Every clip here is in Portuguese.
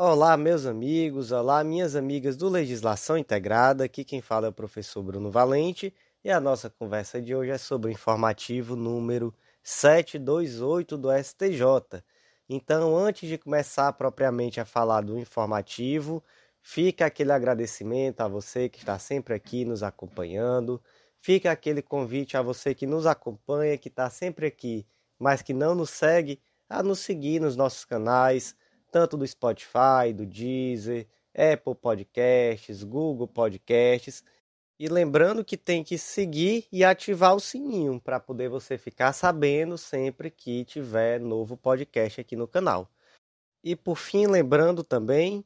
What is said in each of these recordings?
Olá, meus amigos, olá, minhas amigas do Legislação Integrada. Aqui quem fala é o professor Bruno Valente e a nossa conversa de hoje é sobre o informativo número 728 do STJ. Então, antes de começar propriamente a falar do informativo, fica aquele agradecimento a você que está sempre aqui nos acompanhando, fica aquele convite a você que nos acompanha, que está sempre aqui, mas que não nos segue, a nos seguir nos nossos canais tanto do Spotify, do Deezer, Apple Podcasts, Google Podcasts. E lembrando que tem que seguir e ativar o sininho para poder você ficar sabendo sempre que tiver novo podcast aqui no canal. E por fim, lembrando também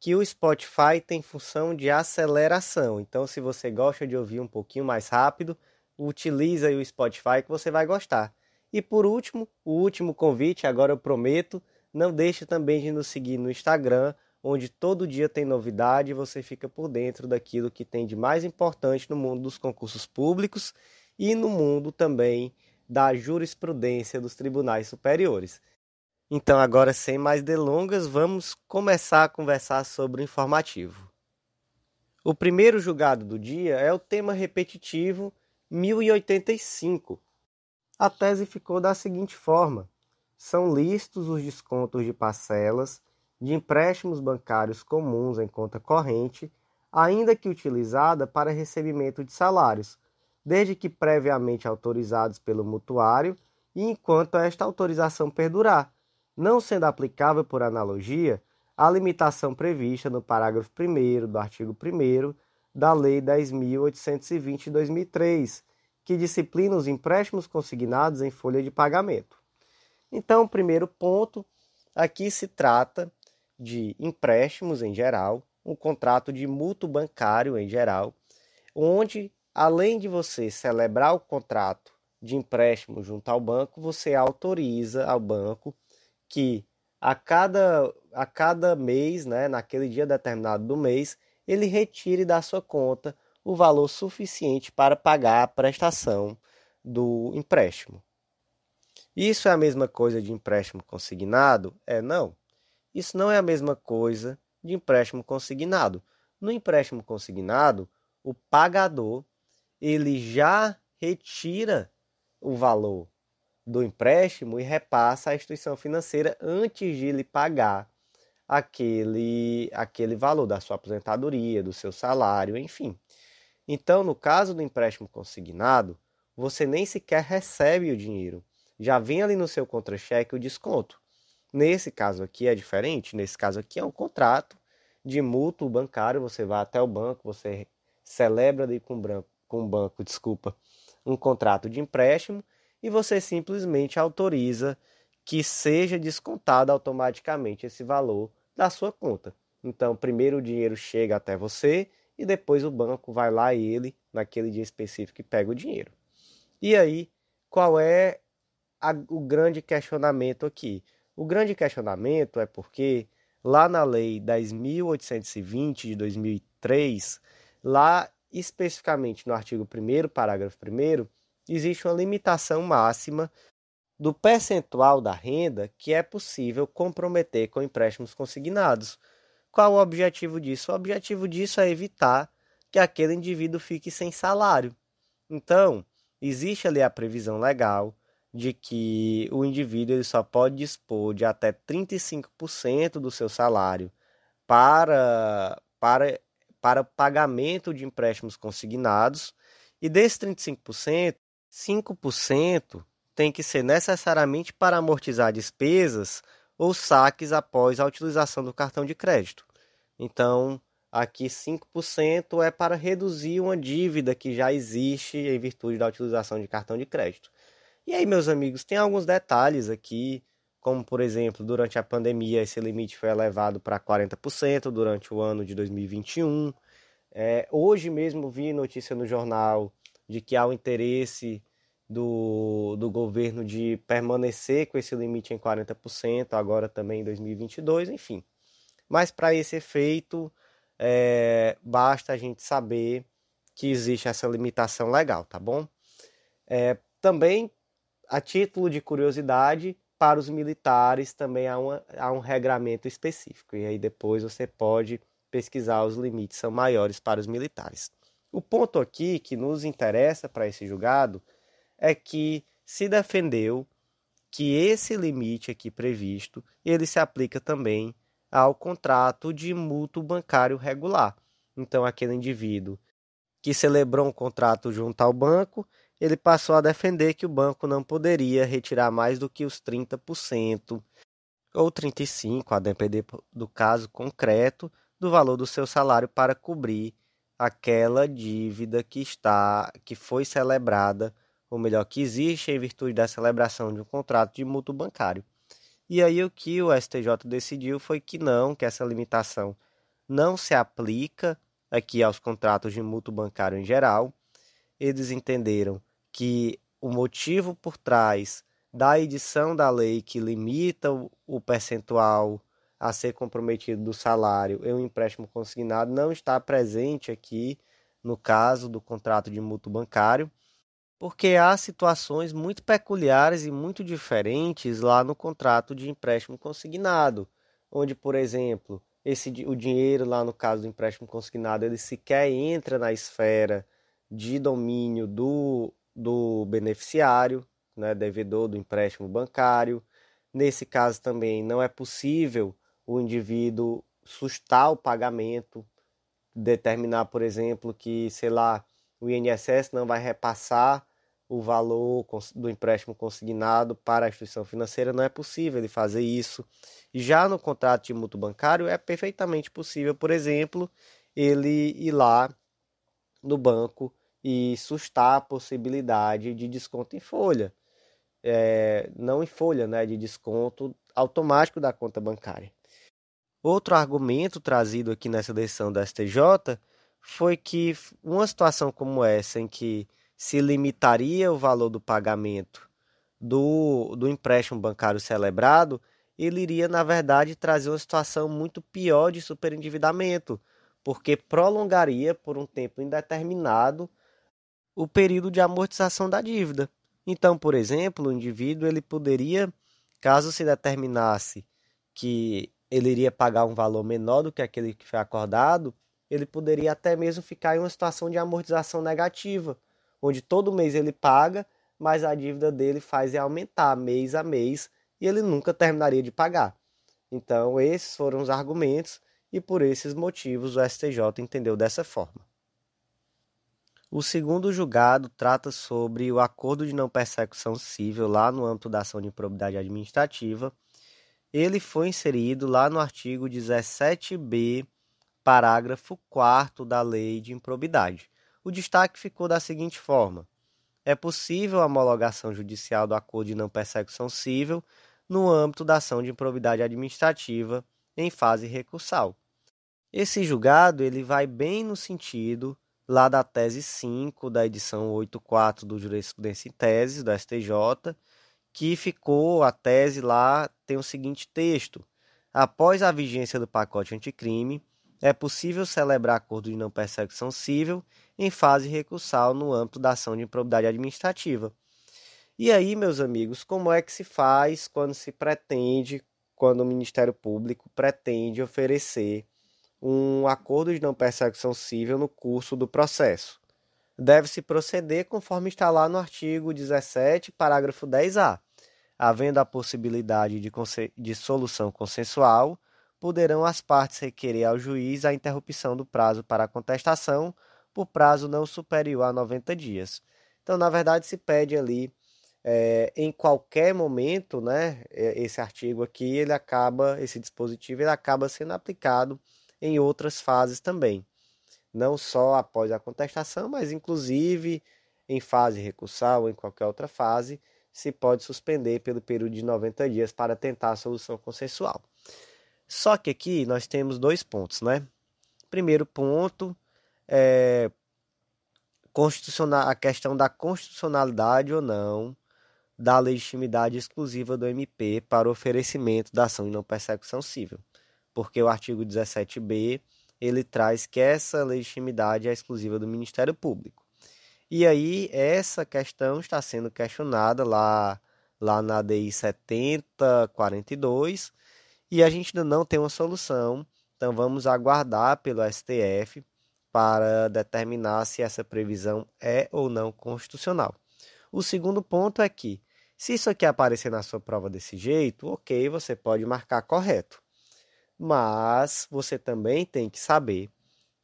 que o Spotify tem função de aceleração. Então, se você gosta de ouvir um pouquinho mais rápido, utiliza o Spotify que você vai gostar. E por último, o último convite, agora eu prometo, não deixe também de nos seguir no Instagram, onde todo dia tem novidade e você fica por dentro daquilo que tem de mais importante no mundo dos concursos públicos e no mundo também da jurisprudência dos tribunais superiores. Então, agora, sem mais delongas, vamos começar a conversar sobre o informativo. O primeiro julgado do dia é o tema repetitivo 1085. A tese ficou da seguinte forma: são listos os descontos de parcelas de empréstimos bancários comuns em conta corrente, ainda que utilizada para recebimento de salários, desde que previamente autorizados pelo mutuário e enquanto esta autorização perdurar, não sendo aplicável por analogia a limitação prevista no parágrafo 1 do artigo 1 da Lei 10.820 de 2003, que disciplina os empréstimos consignados em folha de pagamento. Então, o primeiro ponto, aqui se trata de empréstimos em geral, um contrato de mútuo bancário em geral, onde além de você celebrar o contrato de empréstimo junto ao banco, você autoriza ao banco que a cada, a cada mês, né, naquele dia determinado do mês, ele retire da sua conta o valor suficiente para pagar a prestação do empréstimo. Isso é a mesma coisa de empréstimo consignado? É não. Isso não é a mesma coisa de empréstimo consignado. No empréstimo consignado, o pagador ele já retira o valor do empréstimo e repassa à instituição financeira antes de lhe pagar aquele, aquele valor da sua aposentadoria, do seu salário, enfim. Então, no caso do empréstimo consignado, você nem sequer recebe o dinheiro já vem ali no seu contra-cheque o desconto. Nesse caso aqui é diferente, nesse caso aqui é um contrato de mútuo bancário, você vai até o banco, você celebra ali com o banco, com o banco desculpa, um contrato de empréstimo e você simplesmente autoriza que seja descontado automaticamente esse valor da sua conta. Então, primeiro o dinheiro chega até você e depois o banco vai lá e ele, naquele dia específico, pega o dinheiro. E aí, qual é a, o grande questionamento aqui. O grande questionamento é porque lá na Lei 10.820 de 2003, lá especificamente no artigo 1, parágrafo 1, existe uma limitação máxima do percentual da renda que é possível comprometer com empréstimos consignados. Qual o objetivo disso? O objetivo disso é evitar que aquele indivíduo fique sem salário. Então, existe ali a previsão legal de que o indivíduo ele só pode dispor de até 35% do seu salário para, para, para pagamento de empréstimos consignados, e desses 35%, 5% tem que ser necessariamente para amortizar despesas ou saques após a utilização do cartão de crédito. Então, aqui 5% é para reduzir uma dívida que já existe em virtude da utilização de cartão de crédito. E aí, meus amigos, tem alguns detalhes aqui, como por exemplo, durante a pandemia esse limite foi elevado para 40% durante o ano de 2021. É, hoje mesmo vi notícia no jornal de que há o interesse do, do governo de permanecer com esse limite em 40%, agora também em 2022, enfim. Mas para esse efeito, é, basta a gente saber que existe essa limitação legal, tá bom? É, também a título de curiosidade, para os militares também há, uma, há um regramento específico. E aí depois você pode pesquisar os limites são maiores para os militares. O ponto aqui que nos interessa para esse julgado é que se defendeu que esse limite aqui previsto, ele se aplica também ao contrato de mútuo bancário regular. Então aquele indivíduo que celebrou um contrato junto ao banco ele passou a defender que o banco não poderia retirar mais do que os 30% ou 35%, a depender do caso concreto, do valor do seu salário para cobrir aquela dívida que está que foi celebrada, ou melhor, que existe em virtude da celebração de um contrato de mútuo bancário. E aí o que o STJ decidiu foi que não, que essa limitação não se aplica aqui aos contratos de mútuo bancário em geral. Eles entenderam que o motivo por trás da edição da lei que limita o percentual a ser comprometido do salário e um empréstimo consignado não está presente aqui no caso do contrato de mútuo bancário, porque há situações muito peculiares e muito diferentes lá no contrato de empréstimo consignado, onde, por exemplo, esse o dinheiro lá no caso do empréstimo consignado, ele sequer entra na esfera de domínio do do beneficiário, né, devedor do empréstimo bancário. Nesse caso também não é possível o indivíduo sustar o pagamento, determinar, por exemplo, que, sei lá, o INSS não vai repassar o valor do empréstimo consignado para a instituição financeira, não é possível ele fazer isso. Já no contrato de mútuo bancário é perfeitamente possível, por exemplo, ele ir lá no banco e sustar a possibilidade de desconto em folha. É, não em folha, né, de desconto automático da conta bancária. Outro argumento trazido aqui nessa decisão do STJ foi que uma situação como essa, em que se limitaria o valor do pagamento do, do empréstimo bancário celebrado, ele iria, na verdade, trazer uma situação muito pior de superendividamento, porque prolongaria por um tempo indeterminado o período de amortização da dívida. Então, por exemplo, o indivíduo ele poderia, caso se determinasse que ele iria pagar um valor menor do que aquele que foi acordado, ele poderia até mesmo ficar em uma situação de amortização negativa, onde todo mês ele paga, mas a dívida dele faz aumentar mês a mês e ele nunca terminaria de pagar. Então, esses foram os argumentos e por esses motivos o STJ entendeu dessa forma. O segundo julgado trata sobre o acordo de não persecução civil lá no âmbito da ação de improbidade administrativa. Ele foi inserido lá no artigo 17b, parágrafo 4 da Lei de Improbidade. O destaque ficou da seguinte forma: é possível a homologação judicial do acordo de não persecução civil no âmbito da ação de improbidade administrativa em fase recursal. Esse julgado ele vai bem no sentido lá da tese 5 da edição 84 do Jurisprudência em Tese do STJ, que ficou a tese lá tem o seguinte texto: Após a vigência do pacote anticrime, é possível celebrar acordo de não perseguição civil em fase recursal no âmbito da ação de improbidade administrativa. E aí, meus amigos, como é que se faz quando se pretende, quando o Ministério Público pretende oferecer um acordo de não persecução civil no curso do processo. Deve-se proceder conforme está lá no artigo 17, parágrafo 10A. Havendo a possibilidade de, de solução consensual, poderão as partes requerer ao juiz a interrupção do prazo para contestação por prazo não superior a 90 dias. Então, na verdade, se pede ali é, em qualquer momento, né? É, esse artigo aqui ele acaba, esse dispositivo ele acaba sendo aplicado em outras fases também, não só após a contestação, mas inclusive em fase recursal ou em qualquer outra fase, se pode suspender pelo período de 90 dias para tentar a solução consensual. Só que aqui nós temos dois pontos, né? Primeiro ponto é constitucional, a questão da constitucionalidade ou não da legitimidade exclusiva do MP para oferecimento da ação de não persecução civil porque o artigo 17b ele traz que essa legitimidade é exclusiva do Ministério Público. E aí essa questão está sendo questionada lá lá na DI 7042 e a gente ainda não tem uma solução. Então vamos aguardar pelo STF para determinar se essa previsão é ou não constitucional. O segundo ponto é que, se isso aqui aparecer na sua prova desse jeito, ok, você pode marcar correto mas você também tem que saber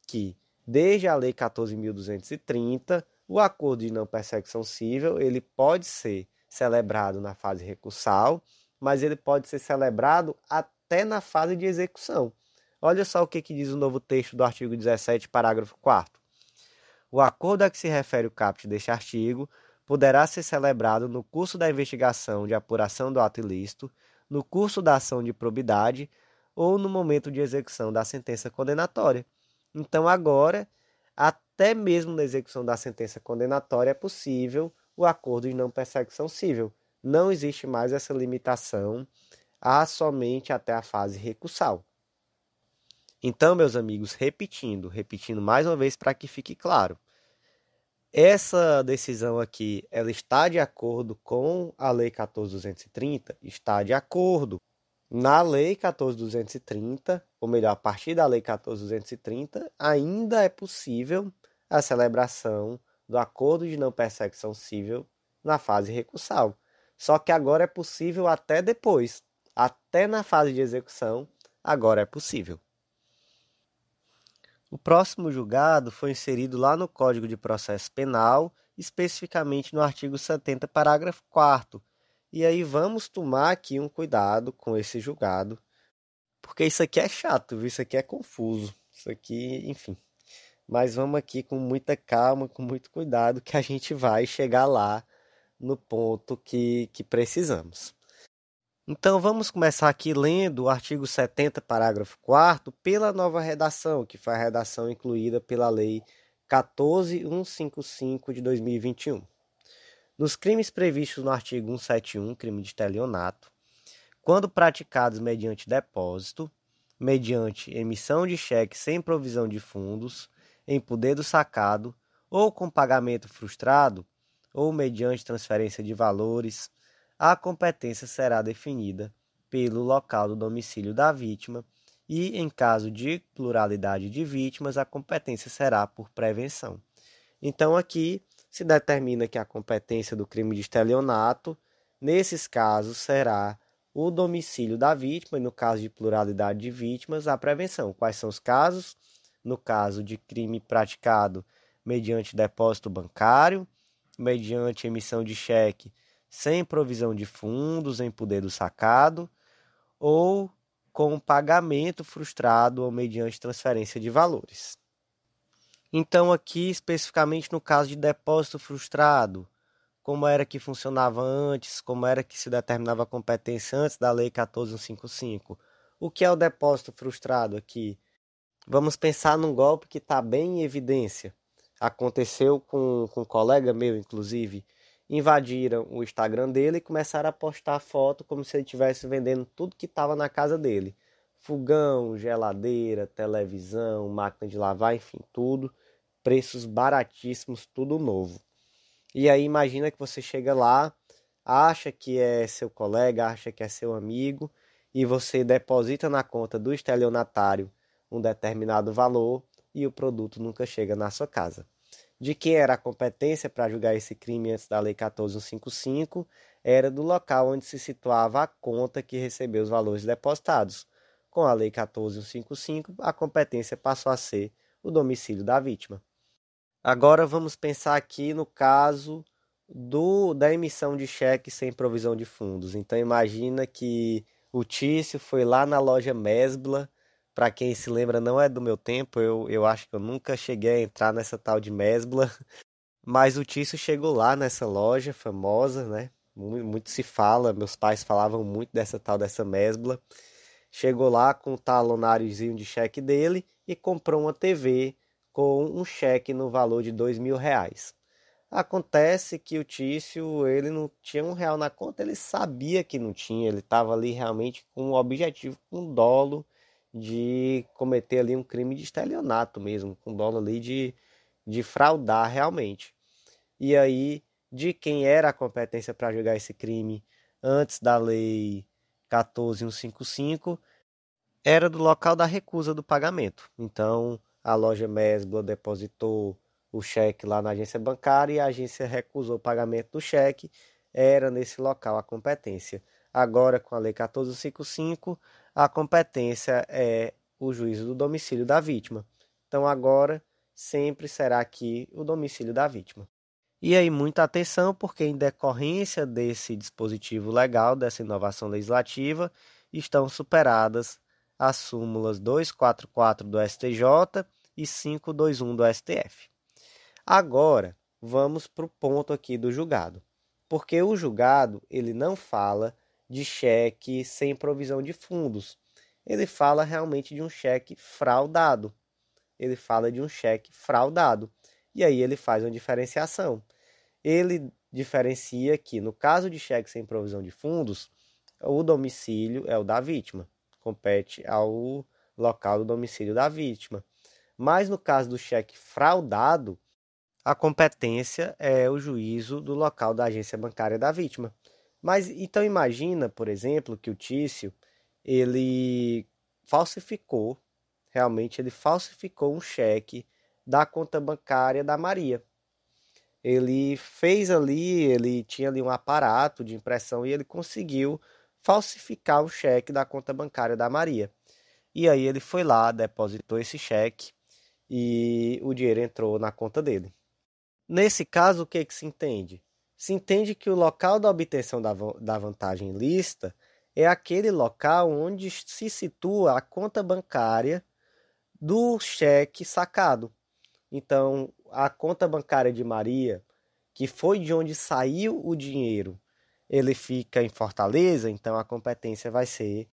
que desde a lei 14230, o acordo de não perseguição civil, ele pode ser celebrado na fase recursal, mas ele pode ser celebrado até na fase de execução. Olha só o que, que diz o novo texto do artigo 17, parágrafo 4 O acordo a que se refere o caput deste artigo poderá ser celebrado no curso da investigação de apuração do ato ilícito, no curso da ação de probidade ou no momento de execução da sentença condenatória. Então, agora, até mesmo na execução da sentença condenatória, é possível o acordo de não perseguição civil. Não existe mais essa limitação a somente até a fase recursal. Então, meus amigos, repetindo, repetindo mais uma vez para que fique claro. Essa decisão aqui, ela está de acordo com a Lei 14230, está de acordo na Lei 14.230, ou melhor, a partir da Lei 14.230, ainda é possível a celebração do acordo de não perseguição civil na fase recursal. Só que agora é possível até depois, até na fase de execução, agora é possível. O próximo julgado foi inserido lá no Código de Processo Penal, especificamente no artigo 70, parágrafo 4 e aí vamos tomar aqui um cuidado com esse julgado, porque isso aqui é chato, viu? isso aqui é confuso, isso aqui, enfim. Mas vamos aqui com muita calma, com muito cuidado, que a gente vai chegar lá no ponto que, que precisamos. Então vamos começar aqui lendo o artigo 70, parágrafo 4 pela nova redação, que foi a redação incluída pela Lei 14155 de 2021. Nos crimes previstos no artigo 171, crime de estelionato, quando praticados mediante depósito, mediante emissão de cheque sem provisão de fundos, em poder do sacado, ou com pagamento frustrado, ou mediante transferência de valores, a competência será definida pelo local do domicílio da vítima e, em caso de pluralidade de vítimas, a competência será por prevenção. Então, aqui se determina que a competência do crime de estelionato, nesses casos, será o domicílio da vítima, e no caso de pluralidade de vítimas, a prevenção. Quais são os casos? No caso de crime praticado mediante depósito bancário, mediante emissão de cheque sem provisão de fundos em poder do sacado, ou com pagamento frustrado ou mediante transferência de valores. Então, aqui especificamente no caso de depósito frustrado, como era que funcionava antes, como era que se determinava a competência antes da Lei 14155. O que é o depósito frustrado aqui? Vamos pensar num golpe que está bem em evidência. Aconteceu com, com um colega meu, inclusive. Invadiram o Instagram dele e começaram a postar foto como se ele estivesse vendendo tudo que estava na casa dele: fogão, geladeira, televisão, máquina de lavar, enfim, tudo preços baratíssimos, tudo novo. E aí imagina que você chega lá, acha que é seu colega, acha que é seu amigo, e você deposita na conta do estelionatário um determinado valor e o produto nunca chega na sua casa. De quem era a competência para julgar esse crime antes da Lei 14155 era do local onde se situava a conta que recebeu os valores depositados. Com a Lei 14155, a competência passou a ser o domicílio da vítima. Agora vamos pensar aqui no caso do da emissão de cheque sem provisão de fundos. Então imagina que o Tício foi lá na loja Mesbla. Para quem se lembra, não é do meu tempo, eu, eu acho que eu nunca cheguei a entrar nessa tal de Mesbla. Mas o Tício chegou lá nessa loja famosa, né? Muito se fala, meus pais falavam muito dessa tal dessa Mesbla. Chegou lá com o talonáriozinho de cheque dele e comprou uma TV com um cheque no valor de dois mil reais. Acontece que o Tício ele não tinha um real na conta, ele sabia que não tinha, ele estava ali realmente com o objetivo, com o dolo de cometer ali um crime de estelionato mesmo, com dolo ali de, de fraudar realmente. E aí, de quem era a competência para julgar esse crime antes da lei 14155 era do local da recusa do pagamento. Então, a loja Mesbla depositou o cheque lá na agência bancária e a agência recusou o pagamento do cheque, era nesse local a competência. Agora, com a Lei 1455, a competência é o juízo do domicílio da vítima. Então, agora, sempre será aqui o domicílio da vítima. E aí, muita atenção, porque em decorrência desse dispositivo legal, dessa inovação legislativa, estão superadas as súmulas 244 do STJ e 521 do STF. Agora, vamos para o ponto aqui do julgado. Porque o julgado, ele não fala de cheque sem provisão de fundos. Ele fala realmente de um cheque fraudado. Ele fala de um cheque fraudado. E aí ele faz uma diferenciação. Ele diferencia que, no caso de cheque sem provisão de fundos, o domicílio é o da vítima, compete ao local do domicílio da vítima. Mas no caso do cheque fraudado, a competência é o juízo do local da agência bancária da vítima. Mas então imagina, por exemplo, que o Tício ele falsificou, realmente ele falsificou um cheque da conta bancária da Maria. Ele fez ali, ele tinha ali um aparato de impressão e ele conseguiu falsificar o cheque da conta bancária da Maria. E aí ele foi lá, depositou esse cheque e o dinheiro entrou na conta dele. Nesse caso, o que, é que se entende? Se entende que o local da obtenção da, da vantagem lista é aquele local onde se situa a conta bancária do cheque sacado. Então, a conta bancária de Maria, que foi de onde saiu o dinheiro, ele fica em Fortaleza, então a competência vai ser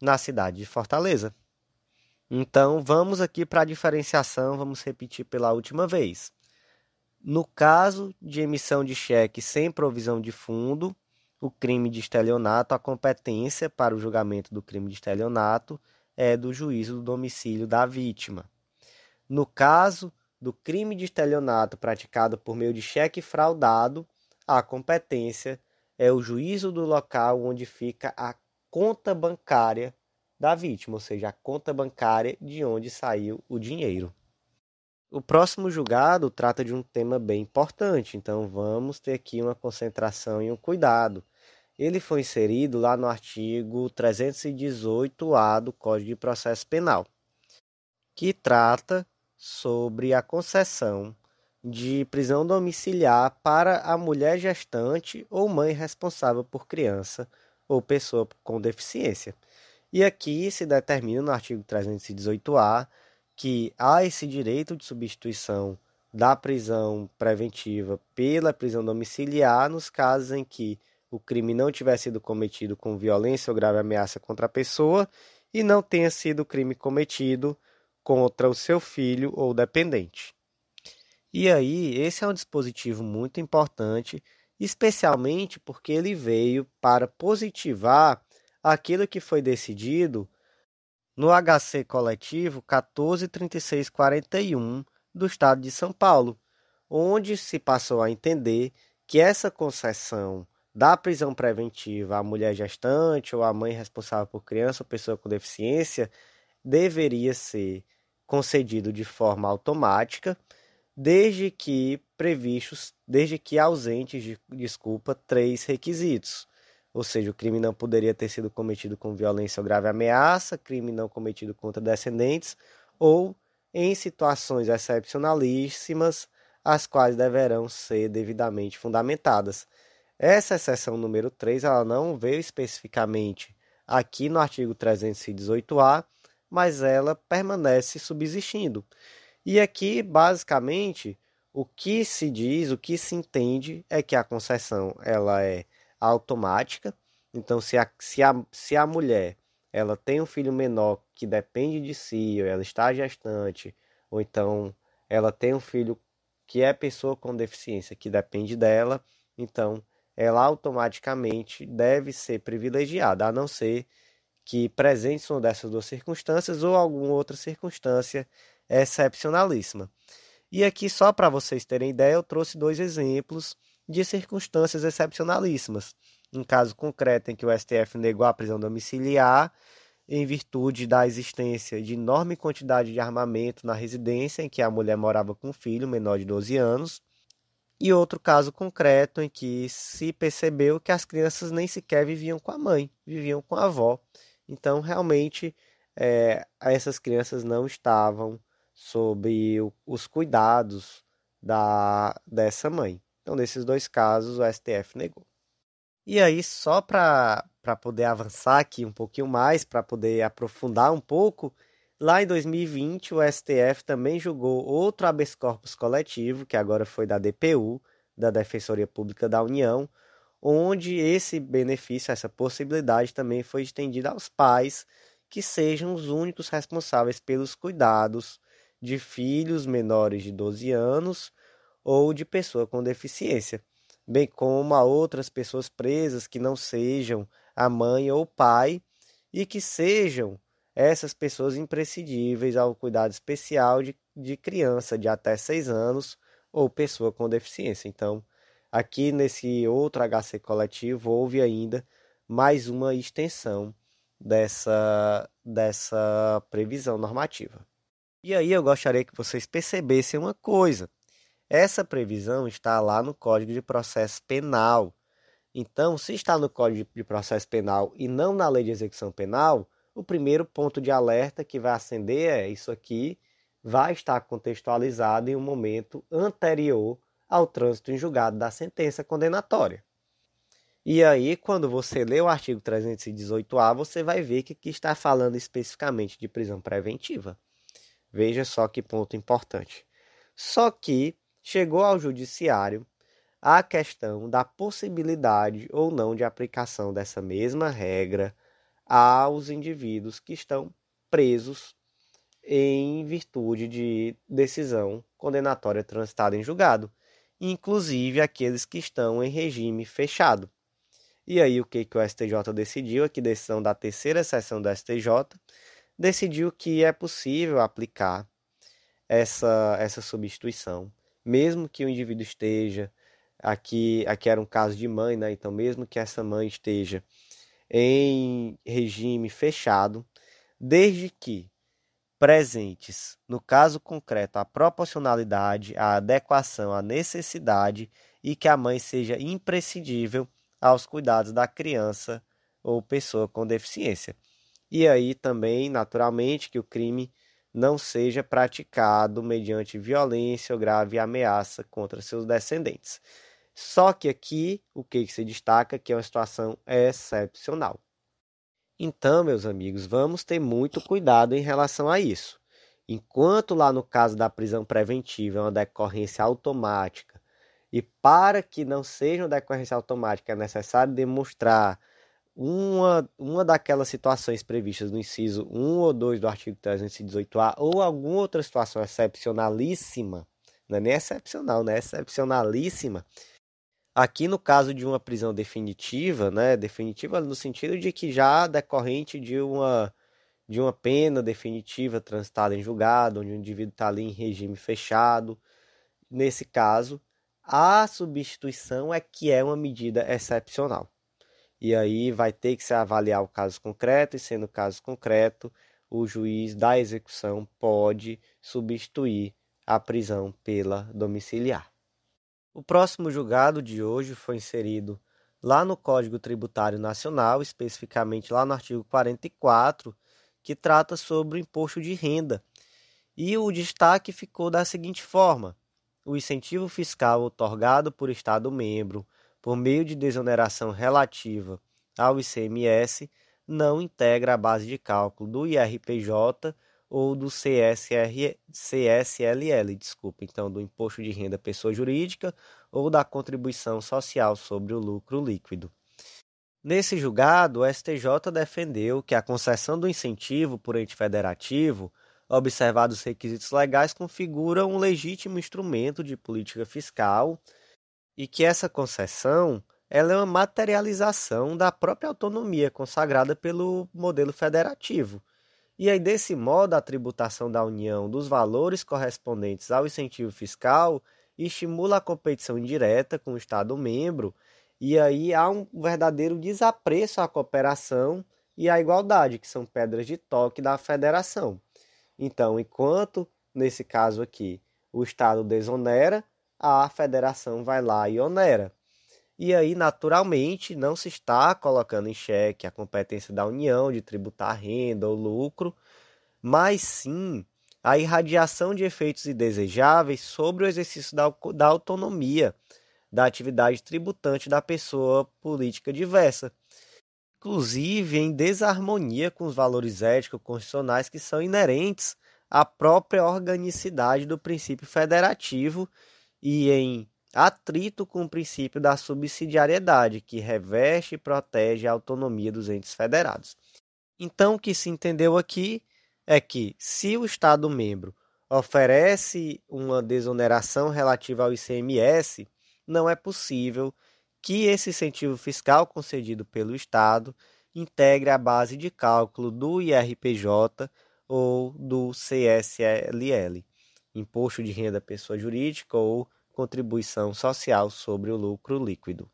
na cidade de Fortaleza. Então vamos aqui para a diferenciação, vamos repetir pela última vez. No caso de emissão de cheque sem provisão de fundo, o crime de estelionato, a competência para o julgamento do crime de estelionato é do juízo do domicílio da vítima. No caso do crime de estelionato praticado por meio de cheque fraudado, a competência é o juízo do local onde fica a conta bancária da vítima, ou seja, a conta bancária de onde saiu o dinheiro. O próximo julgado trata de um tema bem importante, então vamos ter aqui uma concentração e um cuidado. Ele foi inserido lá no artigo 318-A do Código de Processo Penal, que trata sobre a concessão de prisão domiciliar para a mulher gestante ou mãe responsável por criança ou pessoa com deficiência. E aqui se determina no artigo 318-A que há esse direito de substituição da prisão preventiva pela prisão domiciliar nos casos em que o crime não tiver sido cometido com violência ou grave ameaça contra a pessoa e não tenha sido crime cometido contra o seu filho ou dependente. E aí, esse é um dispositivo muito importante, especialmente porque ele veio para positivar aquilo que foi decidido no HC Coletivo 143641 do Estado de São Paulo, onde se passou a entender que essa concessão da prisão preventiva à mulher gestante ou à mãe responsável por criança ou pessoa com deficiência deveria ser concedido de forma automática, desde que previstos, desde que ausentes de desculpa três requisitos. Ou seja, o crime não poderia ter sido cometido com violência ou grave ameaça, crime não cometido contra descendentes, ou em situações excepcionalíssimas, as quais deverão ser devidamente fundamentadas. Essa exceção número 3, ela não veio especificamente aqui no artigo 318A, mas ela permanece subsistindo. E aqui, basicamente, o que se diz, o que se entende é que a concessão ela é automática. Então, se a, se a, se a mulher ela tem um filho menor que depende de si, ou ela está gestante, ou então ela tem um filho que é pessoa com deficiência que depende dela, então ela automaticamente deve ser privilegiada, a não ser que presente uma dessas duas circunstâncias ou alguma outra circunstância excepcionalíssima. E aqui, só para vocês terem ideia, eu trouxe dois exemplos de circunstâncias excepcionalíssimas, um caso concreto em que o STF negou a prisão domiciliar em virtude da existência de enorme quantidade de armamento na residência em que a mulher morava com um filho menor de 12 anos, e outro caso concreto em que se percebeu que as crianças nem sequer viviam com a mãe, viviam com a avó. Então, realmente, é, essas crianças não estavam sob os cuidados da, dessa mãe. Então, nesses dois casos, o STF negou. E aí, só para poder avançar aqui um pouquinho mais, para poder aprofundar um pouco, Lá em 2020, o STF também julgou outro habeas corpus coletivo, que agora foi da DPU, da Defensoria Pública da União, onde esse benefício, essa possibilidade também foi estendida aos pais, que sejam os únicos responsáveis pelos cuidados de filhos menores de 12 anos ou de pessoa com deficiência, bem como a outras pessoas presas que não sejam a mãe ou o pai e que sejam essas pessoas imprescindíveis ao cuidado especial de, de criança de até 6 anos ou pessoa com deficiência. Então, aqui nesse outro HC coletivo, houve ainda mais uma extensão dessa, dessa previsão normativa. E aí eu gostaria que vocês percebessem uma coisa. Essa previsão está lá no Código de Processo Penal. Então, se está no Código de Processo Penal e não na Lei de Execução Penal, o primeiro ponto de alerta que vai acender é isso aqui vai estar contextualizado em um momento anterior ao trânsito em julgado da sentença condenatória. E aí, quando você lê o artigo 318-A, você vai ver que aqui está falando especificamente de prisão preventiva. Veja só que ponto importante. Só que chegou ao Judiciário a questão da possibilidade ou não de aplicação dessa mesma regra aos indivíduos que estão presos em virtude de decisão condenatória transitada em julgado, inclusive aqueles que estão em regime fechado. E aí o que, que o STJ decidiu? Aqui decisão da terceira seção do STJ decidiu que é possível aplicar essa, essa substituição mesmo que o indivíduo esteja aqui, aqui era um caso de mãe, né? Então, mesmo que essa mãe esteja em regime fechado, desde que presentes, no caso concreto, a proporcionalidade, a adequação, a necessidade e que a mãe seja imprescindível aos cuidados da criança ou pessoa com deficiência. E aí também, naturalmente, que o crime não seja praticado mediante violência ou grave ameaça contra seus descendentes. Só que aqui o que se destaca que é uma situação excepcional. Então, meus amigos, vamos ter muito cuidado em relação a isso. Enquanto lá no caso da prisão preventiva é uma decorrência automática, e para que não seja uma decorrência automática é necessário demonstrar uma, uma daquelas situações previstas no inciso 1 ou 2 do artigo 318A ou alguma outra situação excepcionalíssima, não é nem excepcional, é Excepcionalíssima. Aqui no caso de uma prisão definitiva, né? Definitiva no sentido de que já decorrente de uma de uma pena definitiva transitada em julgado, onde o indivíduo está ali em regime fechado. Nesse caso, a substituição é que é uma medida excepcional e aí vai ter que se avaliar o caso concreto, e sendo caso concreto, o juiz da execução pode substituir a prisão pela domiciliar. O próximo julgado de hoje foi inserido lá no Código Tributário Nacional, especificamente lá no artigo 44, que trata sobre o imposto de renda. E o destaque ficou da seguinte forma: o incentivo fiscal otorgado por Estado membro por meio de desoneração relativa ao ICMS, não integra a base de cálculo do IRPJ ou do CSR, CSLL, desculpa, então do Imposto de Renda Pessoa Jurídica ou da Contribuição Social sobre o Lucro Líquido. Nesse julgado, o STJ defendeu que a concessão do incentivo por ente federativo, observados os requisitos legais, configura um legítimo instrumento de política fiscal e que essa concessão ela é uma materialização da própria autonomia consagrada pelo modelo federativo. E aí, desse modo, a tributação da União dos valores correspondentes ao incentivo fiscal estimula a competição indireta com o Estado membro, e aí há um verdadeiro desapreço à cooperação e à igualdade, que são pedras de toque da federação. Então, enquanto, nesse caso aqui, o Estado desonera, a federação vai lá e onera. E aí, naturalmente, não se está colocando em xeque a competência da União de tributar renda ou lucro, mas sim a irradiação de efeitos indesejáveis sobre o exercício da, da autonomia da atividade tributante da pessoa política diversa, inclusive em desarmonia com os valores éticos constitucionais que são inerentes à própria organicidade do princípio federativo e em atrito com o princípio da subsidiariedade, que reveste e protege a autonomia dos entes federados. Então, o que se entendeu aqui é que, se o Estado-membro oferece uma desoneração relativa ao ICMS, não é possível que esse incentivo fiscal concedido pelo Estado integre a base de cálculo do IRPJ ou do CSLL imposto de renda à pessoa jurídica ou contribuição social sobre o lucro líquido.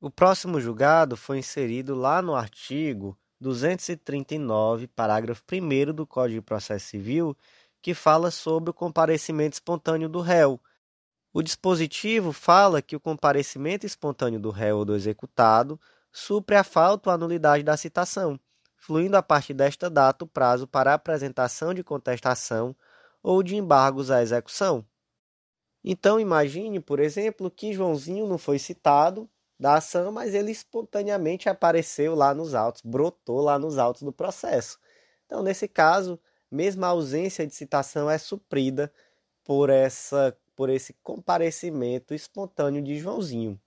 O próximo julgado foi inserido lá no artigo 239, parágrafo 1 do Código de Processo Civil, que fala sobre o comparecimento espontâneo do réu. O dispositivo fala que o comparecimento espontâneo do réu ou do executado supre a falta ou a nulidade da citação, fluindo a partir desta data o prazo para apresentação de contestação ou de embargos à execução. Então imagine, por exemplo, que Joãozinho não foi citado da ação, mas ele espontaneamente apareceu lá nos autos, brotou lá nos autos do processo. Então, nesse caso, mesmo a ausência de citação é suprida por essa por esse comparecimento espontâneo de Joãozinho.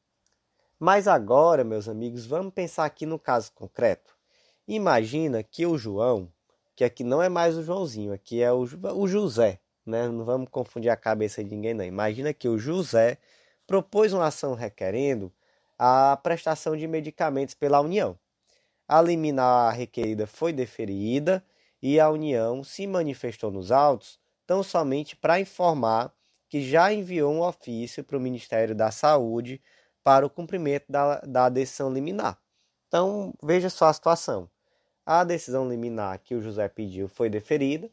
Mas agora, meus amigos, vamos pensar aqui no caso concreto. Imagina que o João que aqui não é mais o Joãozinho, aqui é o, o José, né? Não vamos confundir a cabeça de ninguém, não. Imagina que o José propôs uma ação requerendo a prestação de medicamentos pela União. A liminar requerida foi deferida e a União se manifestou nos autos tão somente para informar que já enviou um ofício para o Ministério da Saúde para o cumprimento da, da decisão liminar. Então, veja só a situação. A decisão liminar que o José pediu foi deferida.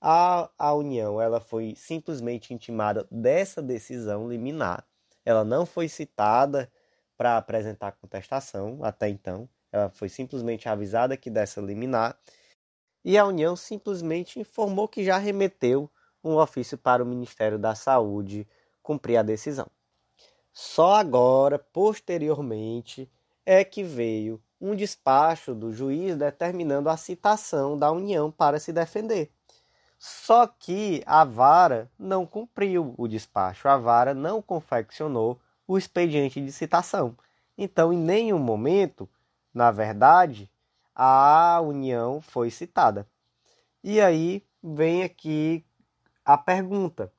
A, a União ela foi simplesmente intimada dessa decisão liminar. Ela não foi citada para apresentar contestação até então. Ela foi simplesmente avisada que dessa liminar. E a União simplesmente informou que já remeteu um ofício para o Ministério da Saúde cumprir a decisão. Só agora, posteriormente, é que veio um despacho do juiz determinando a citação da União para se defender. Só que a vara não cumpriu o despacho, a vara não confeccionou o expediente de citação. Então, em nenhum momento, na verdade, a União foi citada. E aí vem aqui a pergunta: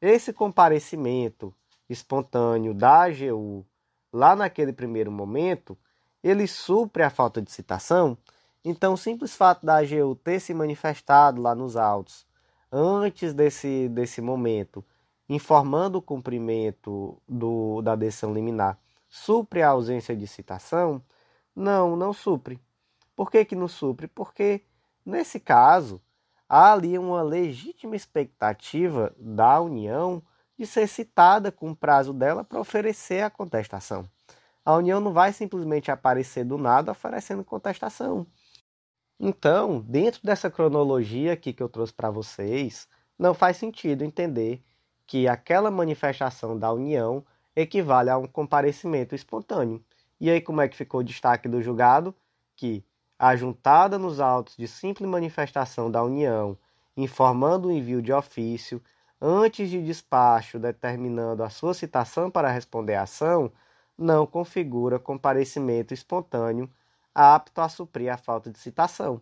esse comparecimento espontâneo da AGU lá naquele primeiro momento ele supre a falta de citação? Então, o simples fato da AGU ter se manifestado lá nos autos, antes desse, desse momento, informando o cumprimento do, da decisão liminar, supre a ausência de citação? Não, não supre. Por que, que não supre? Porque, nesse caso, há ali uma legítima expectativa da União de ser citada com o prazo dela para oferecer a contestação. A União não vai simplesmente aparecer do nada oferecendo contestação. Então, dentro dessa cronologia aqui que eu trouxe para vocês, não faz sentido entender que aquela manifestação da União equivale a um comparecimento espontâneo. E aí, como é que ficou o destaque do julgado? Que a juntada nos autos de simples manifestação da União, informando o envio de ofício, antes de despacho determinando a sua citação para responder à ação, não configura comparecimento espontâneo apto a suprir a falta de citação.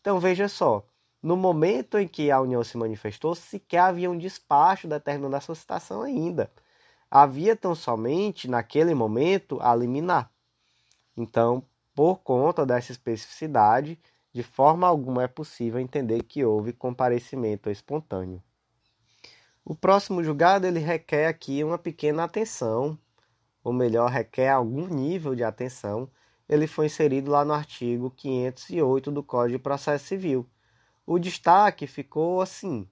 Então veja só, no momento em que a União se manifestou, sequer havia um despacho determinando a sua citação ainda. Havia tão somente, naquele momento, a liminar. Então, por conta dessa especificidade, de forma alguma é possível entender que houve comparecimento espontâneo. O próximo julgado ele requer aqui uma pequena atenção ou melhor, requer algum nível de atenção, ele foi inserido lá no artigo 508 do Código de Processo Civil. O destaque ficou assim: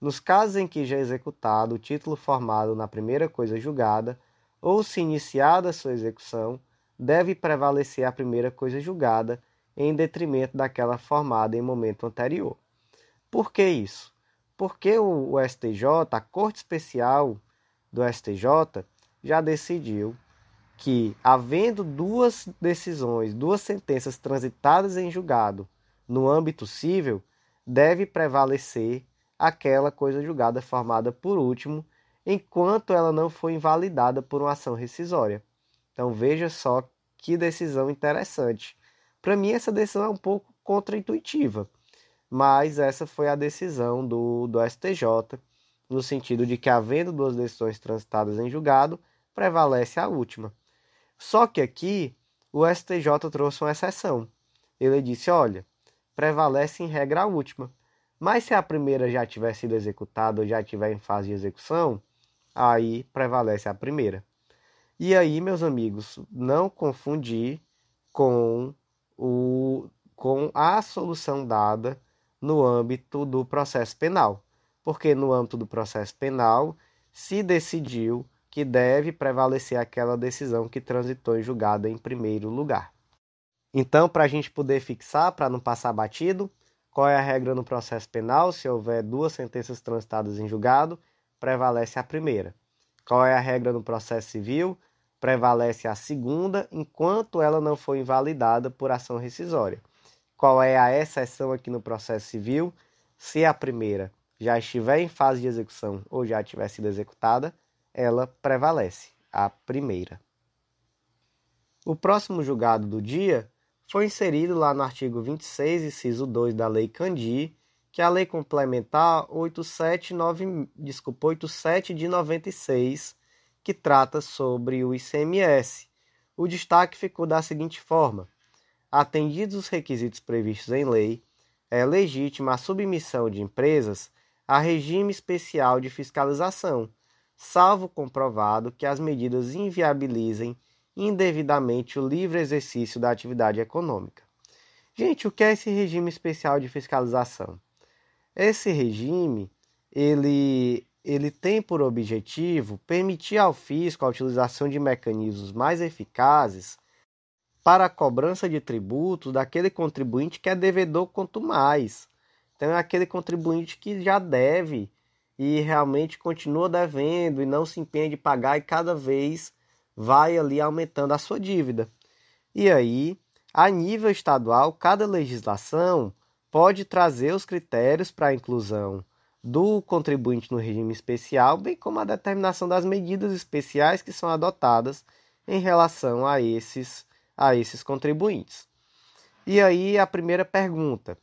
nos casos em que já é executado o título formado na primeira coisa julgada, ou se iniciada a sua execução, deve prevalecer a primeira coisa julgada, em detrimento daquela formada em momento anterior. Por que isso? Porque o STJ, a Corte Especial do STJ, já decidiu que, havendo duas decisões, duas sentenças transitadas em julgado no âmbito civil, deve prevalecer aquela coisa julgada formada por último, enquanto ela não for invalidada por uma ação rescisória. Então veja só que decisão interessante. Para mim essa decisão é um pouco contraintuitiva, mas essa foi a decisão do, do STJ, no sentido de que havendo duas decisões transitadas em julgado, prevalece a última. Só que aqui o STJ trouxe uma exceção. Ele disse: olha, prevalece em regra a última. Mas se a primeira já tiver sido executada ou já estiver em fase de execução, aí prevalece a primeira. E aí, meus amigos, não confundir com, o, com a solução dada no âmbito do processo penal. Porque no âmbito do processo penal se decidiu que deve prevalecer aquela decisão que transitou em julgado em primeiro lugar. Então, para a gente poder fixar, para não passar batido, qual é a regra no processo penal? Se houver duas sentenças transitadas em julgado, prevalece a primeira. Qual é a regra no processo civil? Prevalece a segunda, enquanto ela não for invalidada por ação rescisória. Qual é a exceção aqui no processo civil? Se a primeira já estiver em fase de execução ou já tiver sido executada, ela prevalece, a primeira. O próximo julgado do dia foi inserido lá no artigo 26, inciso 2 da Lei Candi, que é a Lei Complementar 879, desculpa, 87 de 96, que trata sobre o ICMS. O destaque ficou da seguinte forma: atendidos os requisitos previstos em lei, é legítima a submissão de empresas a regime especial de fiscalização, salvo comprovado que as medidas inviabilizem indevidamente o livre exercício da atividade econômica. Gente, o que é esse regime especial de fiscalização? Esse regime, ele ele tem por objetivo permitir ao fisco a utilização de mecanismos mais eficazes para a cobrança de tributos daquele contribuinte que é devedor quanto mais. Então é aquele contribuinte que já deve e realmente continua devendo e não se empenha de pagar e cada vez vai ali aumentando a sua dívida. E aí, a nível estadual, cada legislação pode trazer os critérios para a inclusão do contribuinte no regime especial, bem como a determinação das medidas especiais que são adotadas em relação a esses a esses contribuintes. E aí a primeira pergunta: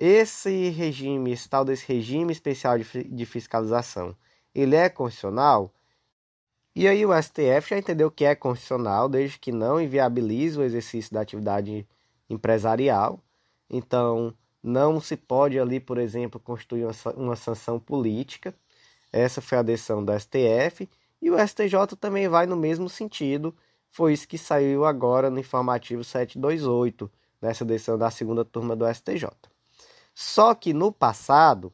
esse regime, esse tal desse regime especial de, de fiscalização, ele é constitucional? E aí o STF já entendeu que é constitucional, desde que não inviabilize o exercício da atividade empresarial. Então, não se pode ali, por exemplo, constituir uma, sanção política. Essa foi a decisão do STF. E o STJ também vai no mesmo sentido. Foi isso que saiu agora no informativo 728, nessa decisão da segunda turma do STJ. Só que no passado,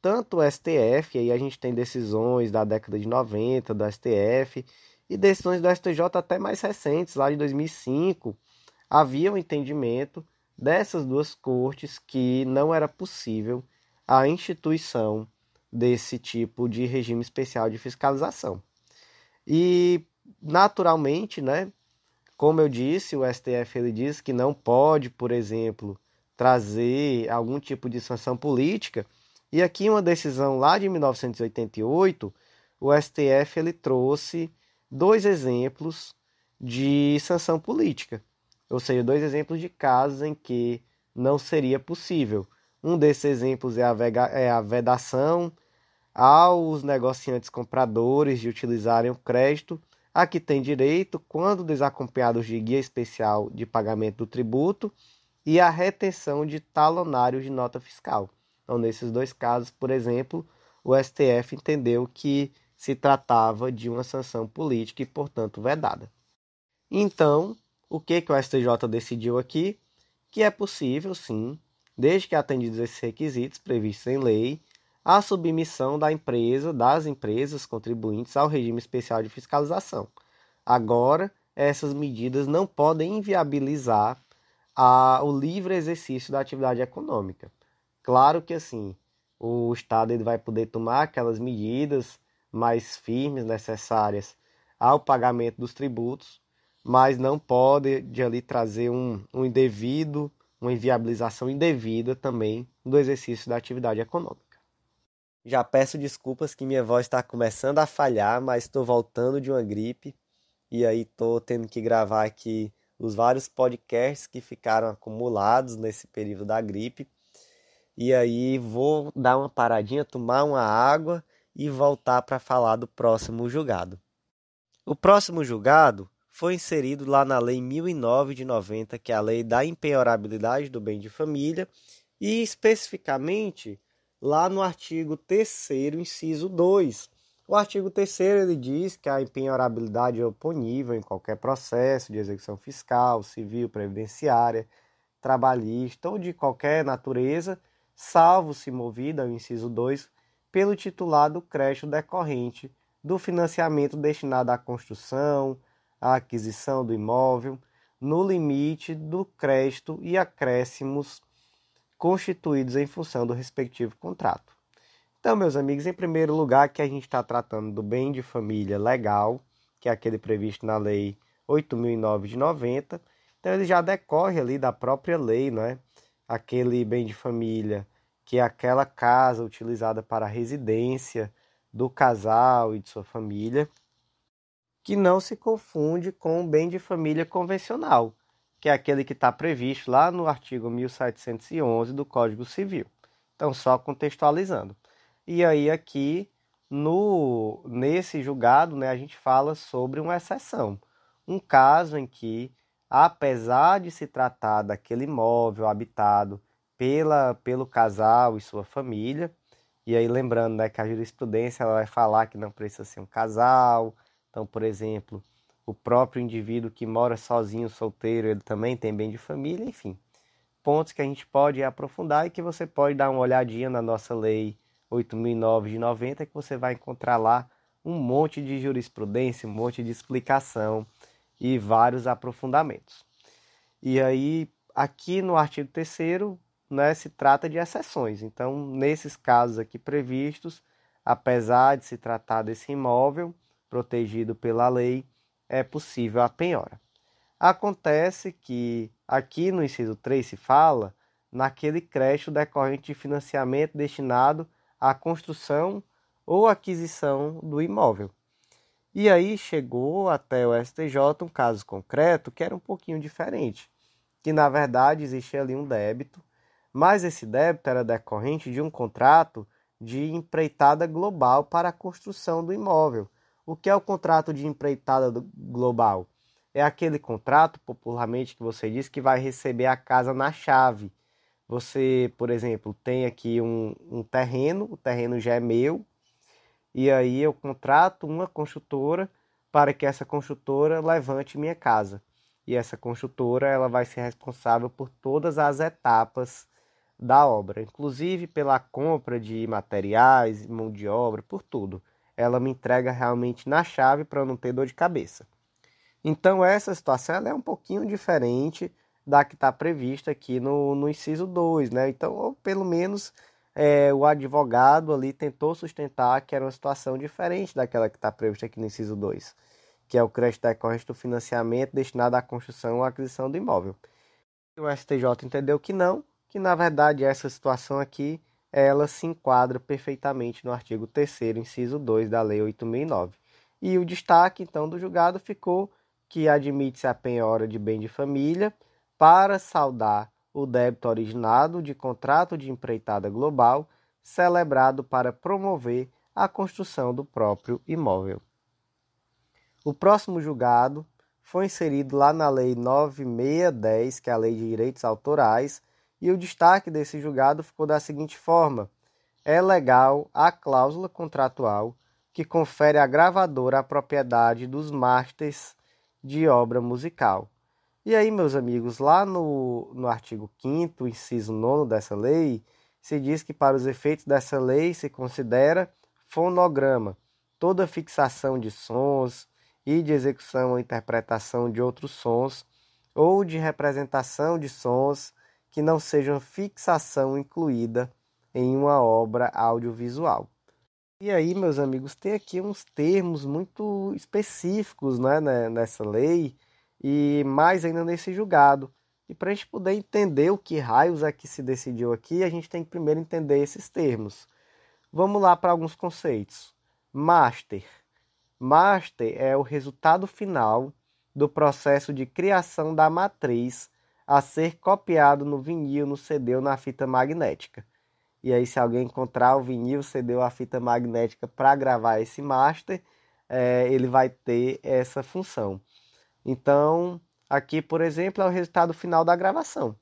tanto o STF, aí a gente tem decisões da década de 90 do STF e decisões do STJ até mais recentes, lá de 2005, havia um entendimento dessas duas cortes que não era possível a instituição desse tipo de regime especial de fiscalização. E naturalmente, né, como eu disse, o STF ele diz que não pode, por exemplo, trazer algum tipo de sanção política. E aqui uma decisão lá de 1988, o STF ele trouxe dois exemplos de sanção política, ou seja, dois exemplos de casos em que não seria possível. Um desses exemplos é a, vega, é a vedação aos negociantes compradores de utilizarem o crédito a que tem direito quando desacompanhados de guia especial de pagamento do tributo e a retenção de talonário de nota fiscal. Então, nesses dois casos, por exemplo, o STF entendeu que se tratava de uma sanção política e, portanto, vedada. Então, o que, que o STJ decidiu aqui? Que é possível, sim, desde que atendidos esses requisitos previstos em lei, a submissão da empresa, das empresas contribuintes ao regime especial de fiscalização. Agora, essas medidas não podem inviabilizar a, o livre exercício da atividade econômica. Claro que assim, o Estado ele vai poder tomar aquelas medidas mais firmes necessárias ao pagamento dos tributos, mas não pode de ali trazer um, um indevido, uma inviabilização indevida também do exercício da atividade econômica. Já peço desculpas que minha voz está começando a falhar, mas estou voltando de uma gripe e aí estou tendo que gravar aqui os vários podcasts que ficaram acumulados nesse período da gripe. E aí vou dar uma paradinha, tomar uma água e voltar para falar do próximo julgado. O próximo julgado foi inserido lá na Lei 1009 de 90, que é a lei da impenhorabilidade do bem de família, e especificamente lá no artigo 3 inciso 2, o artigo 3 ele diz que a empenhorabilidade é oponível em qualquer processo de execução fiscal, civil, previdenciária, trabalhista ou de qualquer natureza, salvo se movida ao inciso 2 pelo titular do crédito decorrente do financiamento destinado à construção, à aquisição do imóvel, no limite do crédito e acréscimos constituídos em função do respectivo contrato. Então, meus amigos, em primeiro lugar, que a gente está tratando do bem de família legal, que é aquele previsto na Lei 8.009 de 90. Então, ele já decorre ali da própria lei, né? Aquele bem de família, que é aquela casa utilizada para a residência do casal e de sua família, que não se confunde com o bem de família convencional, que é aquele que está previsto lá no artigo 1711 do Código Civil. Então, só contextualizando. E aí aqui no nesse julgado, né, a gente fala sobre uma exceção, um caso em que apesar de se tratar daquele imóvel habitado pela pelo casal e sua família, e aí lembrando, né, que a jurisprudência ela vai falar que não precisa ser um casal. Então, por exemplo, o próprio indivíduo que mora sozinho, solteiro, ele também tem bem de família, enfim. Pontos que a gente pode aprofundar e que você pode dar uma olhadinha na nossa lei 8.990, que você vai encontrar lá um monte de jurisprudência, um monte de explicação e vários aprofundamentos. E aí, aqui no artigo 3 né, se trata de exceções. Então, nesses casos aqui previstos, apesar de se tratar desse imóvel protegido pela lei, é possível a penhora. Acontece que aqui no inciso 3 se fala naquele crédito decorrente de financiamento destinado a construção ou aquisição do imóvel. E aí chegou até o STJ um caso concreto que era um pouquinho diferente, que na verdade existia ali um débito, mas esse débito era decorrente de um contrato de empreitada global para a construção do imóvel. O que é o contrato de empreitada global? É aquele contrato, popularmente, que você diz que vai receber a casa na chave você, por exemplo, tem aqui um, um terreno, o terreno já é meu, e aí eu contrato uma construtora para que essa construtora levante minha casa. E essa construtora ela vai ser responsável por todas as etapas da obra, inclusive pela compra de materiais, mão de obra, por tudo. Ela me entrega realmente na chave para não ter dor de cabeça. Então essa situação é um pouquinho diferente da que está prevista aqui no, no inciso 2, né? Então, pelo menos é, o advogado ali tentou sustentar que era uma situação diferente daquela que está prevista aqui no inciso 2, que é o crédito decorrente do financiamento destinado à construção ou aquisição do imóvel. O STJ entendeu que não, que na verdade essa situação aqui ela se enquadra perfeitamente no artigo 3 inciso 2 da Lei 8009. E o destaque então do julgado ficou que admite-se a penhora de bem de família para saldar o débito originado de contrato de empreitada global celebrado para promover a construção do próprio imóvel. O próximo julgado foi inserido lá na Lei 9610, que é a Lei de Direitos Autorais, e o destaque desse julgado ficou da seguinte forma: é legal a cláusula contratual que confere à gravadora a propriedade dos masters de obra musical, e aí, meus amigos, lá no, no artigo 5, inciso 9 dessa lei, se diz que para os efeitos dessa lei se considera fonograma toda fixação de sons e de execução ou interpretação de outros sons ou de representação de sons que não sejam fixação incluída em uma obra audiovisual. E aí, meus amigos, tem aqui uns termos muito específicos né, né nessa lei e mais ainda nesse julgado. E para a gente poder entender o que raios é que se decidiu aqui, a gente tem que primeiro entender esses termos. Vamos lá para alguns conceitos. Master. Master é o resultado final do processo de criação da matriz a ser copiado no vinil, no CD ou na fita magnética. E aí, se alguém encontrar o vinil, CD ou a fita magnética para gravar esse master, é, ele vai ter essa função. Então, aqui, por exemplo, é o resultado final da gravação.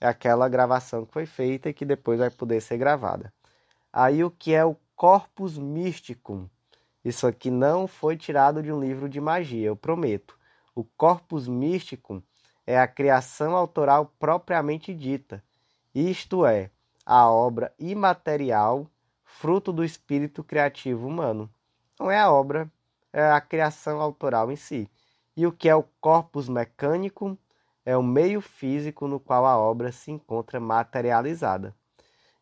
É aquela gravação que foi feita e que depois vai poder ser gravada. Aí o que é o corpus mysticum? Isso aqui não foi tirado de um livro de magia, eu prometo. O corpus mysticum é a criação autoral propriamente dita, isto é, a obra imaterial, fruto do espírito criativo humano. Não é a obra, é a criação autoral em si. E o que é o corpus mecânico? É o meio físico no qual a obra se encontra materializada.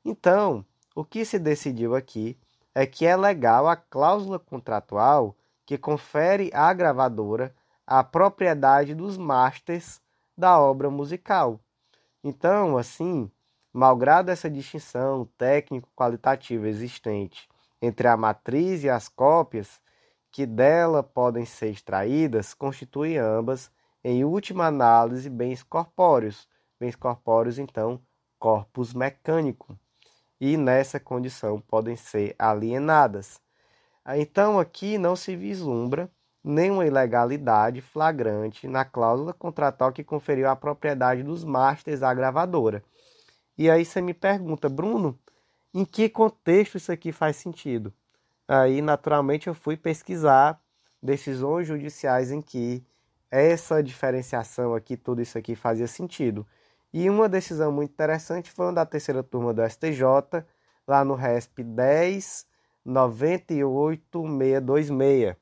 Então, o que se decidiu aqui é que é legal a cláusula contratual que confere à gravadora a propriedade dos masters da obra musical. Então, assim, malgrado essa distinção técnico-qualitativa existente entre a matriz e as cópias, que dela podem ser extraídas constituem ambas, em última análise, bens corpóreos. Bens corpóreos, então, corpus mecânico. E nessa condição podem ser alienadas. Então, aqui não se vislumbra nenhuma ilegalidade flagrante na cláusula contratual que conferiu a propriedade dos masters à gravadora. E aí você me pergunta, Bruno, em que contexto isso aqui faz sentido? aí naturalmente eu fui pesquisar decisões judiciais em que essa diferenciação aqui, tudo isso aqui fazia sentido. E uma decisão muito interessante foi uma da terceira turma do STJ, lá no RESP 1098.626.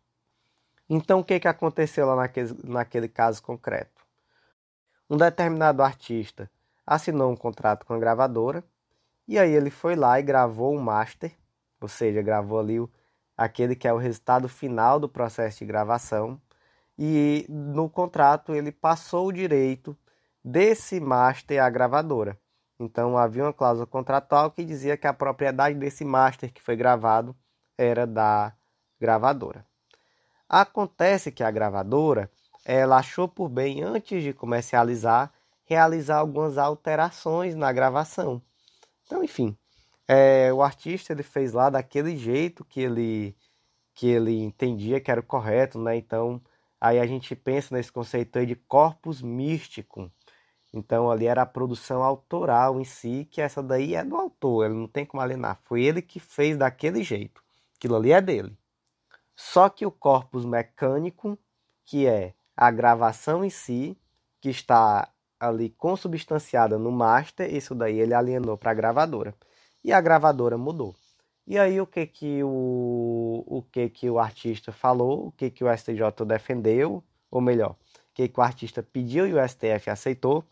Então o que, que aconteceu lá naquele, naquele caso concreto? Um determinado artista assinou um contrato com a gravadora, e aí ele foi lá e gravou um master ou seja, gravou ali o, aquele que é o resultado final do processo de gravação, e no contrato ele passou o direito desse master à gravadora. Então havia uma cláusula contratual que dizia que a propriedade desse master que foi gravado era da gravadora. Acontece que a gravadora ela achou por bem antes de comercializar realizar algumas alterações na gravação. Então, enfim, é, o artista ele fez lá daquele jeito que ele que ele entendia que era o correto, né? Então aí a gente pensa nesse conceito aí de corpus místico. Então ali era a produção autoral em si, que essa daí é do autor, ele não tem como alienar, foi ele que fez daquele jeito. Aquilo ali é dele. Só que o corpus mecânico, que é a gravação em si, que está ali consubstanciada no master, isso daí ele alienou para a gravadora e a gravadora mudou. E aí o que que o, o que que o artista falou, o que que o STJ defendeu, ou melhor, o que que o artista pediu e o STF aceitou,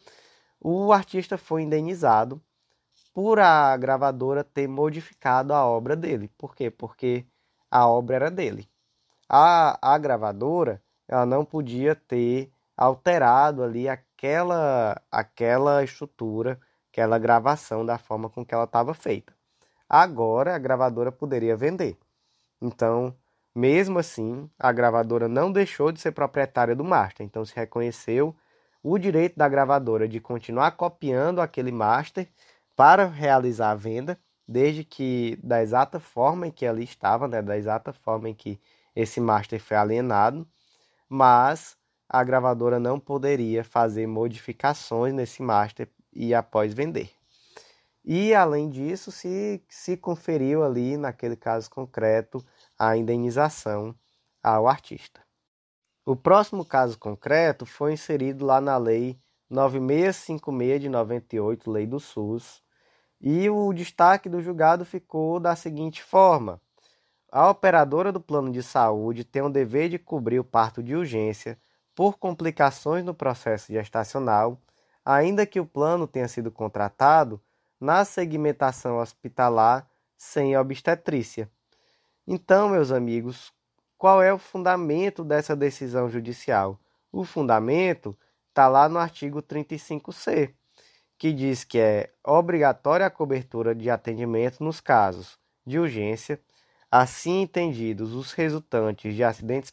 o artista foi indenizado por a gravadora ter modificado a obra dele. Por quê? Porque a obra era dele. A, a gravadora, ela não podia ter alterado ali aquela aquela estrutura aquela gravação da forma com que ela estava feita. Agora a gravadora poderia vender. Então, mesmo assim, a gravadora não deixou de ser proprietária do master, então se reconheceu o direito da gravadora de continuar copiando aquele master para realizar a venda, desde que da exata forma em que ali estava, né, da exata forma em que esse master foi alienado, mas a gravadora não poderia fazer modificações nesse master e após vender. E, além disso, se, se conferiu ali, naquele caso concreto, a indenização ao artista. O próximo caso concreto foi inserido lá na Lei 9656 de 98, Lei do SUS, e o destaque do julgado ficou da seguinte forma: a operadora do plano de saúde tem o dever de cobrir o parto de urgência por complicações no processo gestacional ainda que o plano tenha sido contratado na segmentação hospitalar sem obstetrícia. Então, meus amigos, qual é o fundamento dessa decisão judicial? O fundamento está lá no artigo 35C, que diz que é obrigatória a cobertura de atendimento nos casos de urgência, assim entendidos os resultantes de acidentes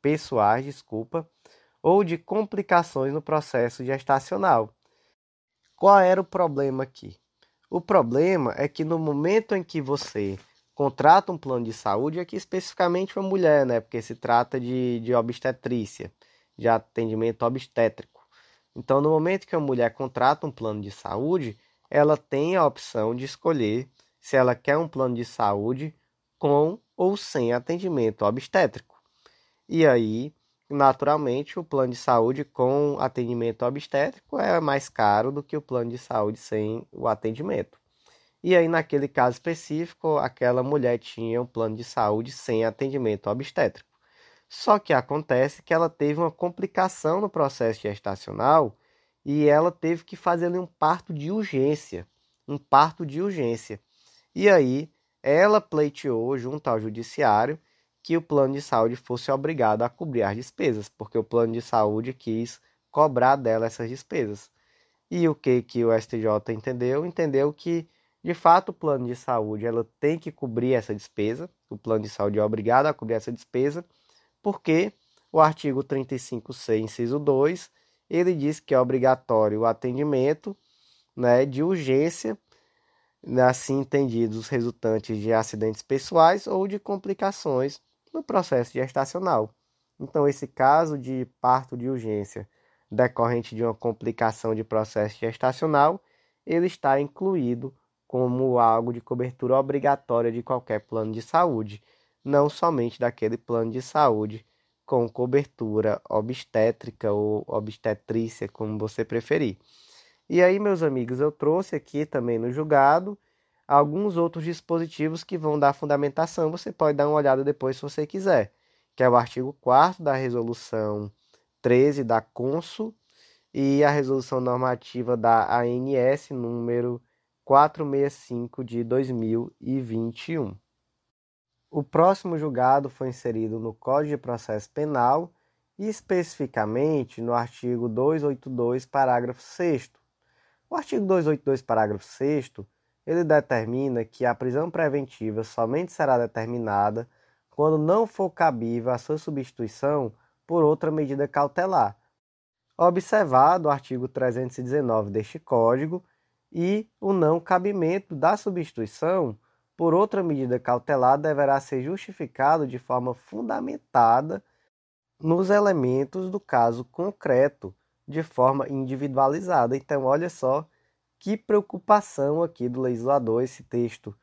pessoais, desculpa, ou de complicações no processo gestacional. Qual era o problema aqui? O problema é que no momento em que você contrata um plano de saúde, aqui especificamente uma mulher, né? Porque se trata de, de obstetrícia, de atendimento obstétrico. Então, no momento que a mulher contrata um plano de saúde, ela tem a opção de escolher se ela quer um plano de saúde com ou sem atendimento obstétrico. E aí, naturalmente o plano de saúde com atendimento obstétrico é mais caro do que o plano de saúde sem o atendimento. E aí, naquele caso específico, aquela mulher tinha um plano de saúde sem atendimento obstétrico. Só que acontece que ela teve uma complicação no processo gestacional e ela teve que fazer um parto de urgência. Um parto de urgência. E aí, ela pleiteou junto ao judiciário que o plano de saúde fosse obrigado a cobrir as despesas, porque o plano de saúde quis cobrar dela essas despesas. E o que, que o STJ entendeu? Entendeu que, de fato, o plano de saúde ela tem que cobrir essa despesa, o plano de saúde é obrigado a cobrir essa despesa, porque o artigo 35C, inciso 2, ele diz que é obrigatório o atendimento né, de urgência, né, assim entendidos resultantes de acidentes pessoais ou de complicações no processo gestacional. Então, esse caso de parto de urgência decorrente de uma complicação de processo gestacional, ele está incluído como algo de cobertura obrigatória de qualquer plano de saúde, não somente daquele plano de saúde com cobertura obstétrica ou obstetrícia, como você preferir. E aí, meus amigos, eu trouxe aqui também no julgado alguns outros dispositivos que vão dar fundamentação. Você pode dar uma olhada depois se você quiser, que é o artigo 4 da resolução 13 da CONSUL e a resolução normativa da ANS número 465 de 2021. O próximo julgado foi inserido no Código de Processo Penal e especificamente no artigo 282, parágrafo 6 o artigo 282, parágrafo 6 ele determina que a prisão preventiva somente será determinada quando não for cabível a sua substituição por outra medida cautelar, observado o artigo 319 deste Código e o não cabimento da substituição por outra medida cautelar deverá ser justificado de forma fundamentada nos elementos do caso concreto, de forma individualizada. Então, olha só que preocupação aqui do legislador. Esse texto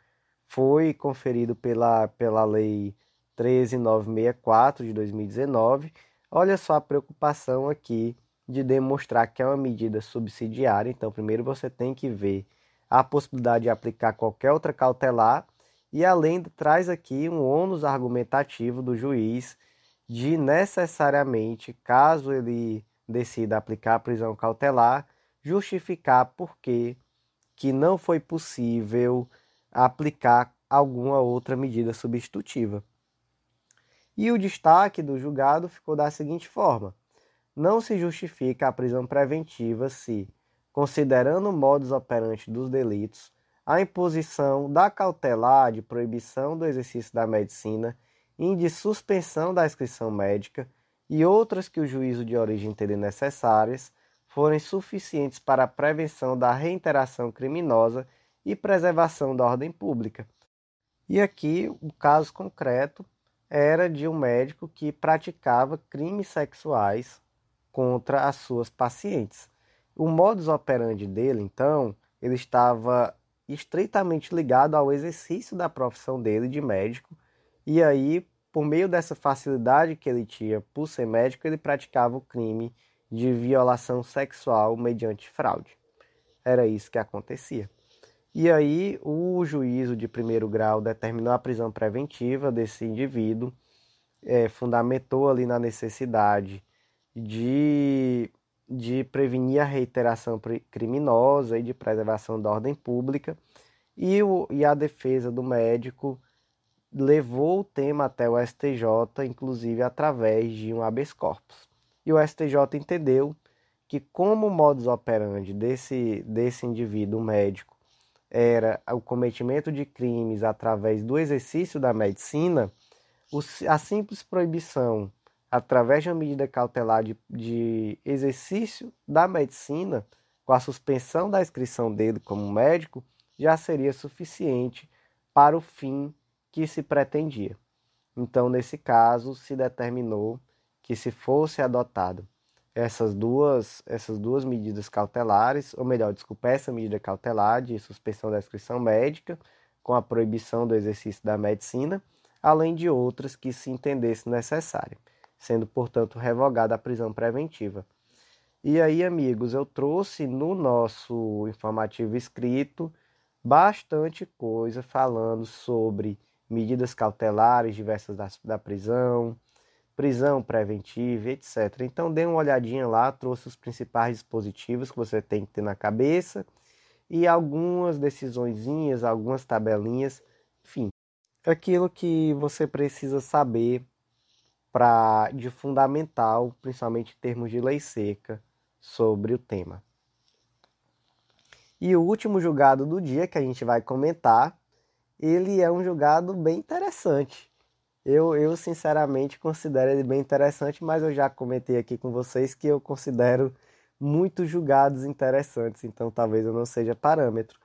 foi conferido pela, pela Lei 13964 de 2019. Olha só a preocupação aqui de demonstrar que é uma medida subsidiária. Então, primeiro você tem que ver a possibilidade de aplicar qualquer outra cautelar e além traz aqui um ônus argumentativo do juiz de necessariamente, caso ele decida aplicar a prisão cautelar, justificar por que não foi possível aplicar alguma outra medida substitutiva. E o destaque do julgado ficou da seguinte forma: não se justifica a prisão preventiva se, considerando o modus operandi dos delitos, a imposição da cautelar de proibição do exercício da medicina e de suspensão da inscrição médica e outras que o juízo de origem teria necessárias forem suficientes para a prevenção da reinteração criminosa e preservação da ordem pública. E aqui o caso concreto era de um médico que praticava crimes sexuais contra as suas pacientes. O modus operandi dele, então, ele estava estreitamente ligado ao exercício da profissão dele de médico, e aí, por meio dessa facilidade que ele tinha por ser médico, ele praticava o crime de violação sexual mediante fraude. Era isso que acontecia. E aí, o juízo de primeiro grau determinou a prisão preventiva desse indivíduo, é, fundamentou ali na necessidade de, de prevenir a reiteração criminosa e de preservação da ordem pública, e, o, e a defesa do médico levou o tema até o STJ, inclusive através de um habeas corpus. E o STJ entendeu que, como o modus operandi desse, desse indivíduo médico era o cometimento de crimes através do exercício da medicina, a simples proibição através de uma medida cautelar de, de exercício da medicina, com a suspensão da inscrição dele como médico, já seria suficiente para o fim que se pretendia. Então, nesse caso, se determinou que se fosse adotado essas duas, essas duas medidas cautelares, ou melhor, desculpa, essa medida cautelar de suspensão da inscrição médica, com a proibição do exercício da medicina, além de outras que se entendesse necessária, sendo, portanto, revogada a prisão preventiva. E aí, amigos, eu trouxe no nosso informativo escrito bastante coisa falando sobre medidas cautelares diversas da, da prisão, prisão preventiva, etc. Então dê uma olhadinha lá, trouxe os principais dispositivos que você tem que ter na cabeça e algumas decisõezinhas, algumas tabelinhas, enfim, aquilo que você precisa saber para de fundamental, principalmente em termos de lei seca, sobre o tema. E o último julgado do dia que a gente vai comentar, ele é um julgado bem interessante eu, eu sinceramente considero ele bem interessante, mas eu já comentei aqui com vocês que eu considero muitos julgados interessantes, então talvez eu não seja parâmetro.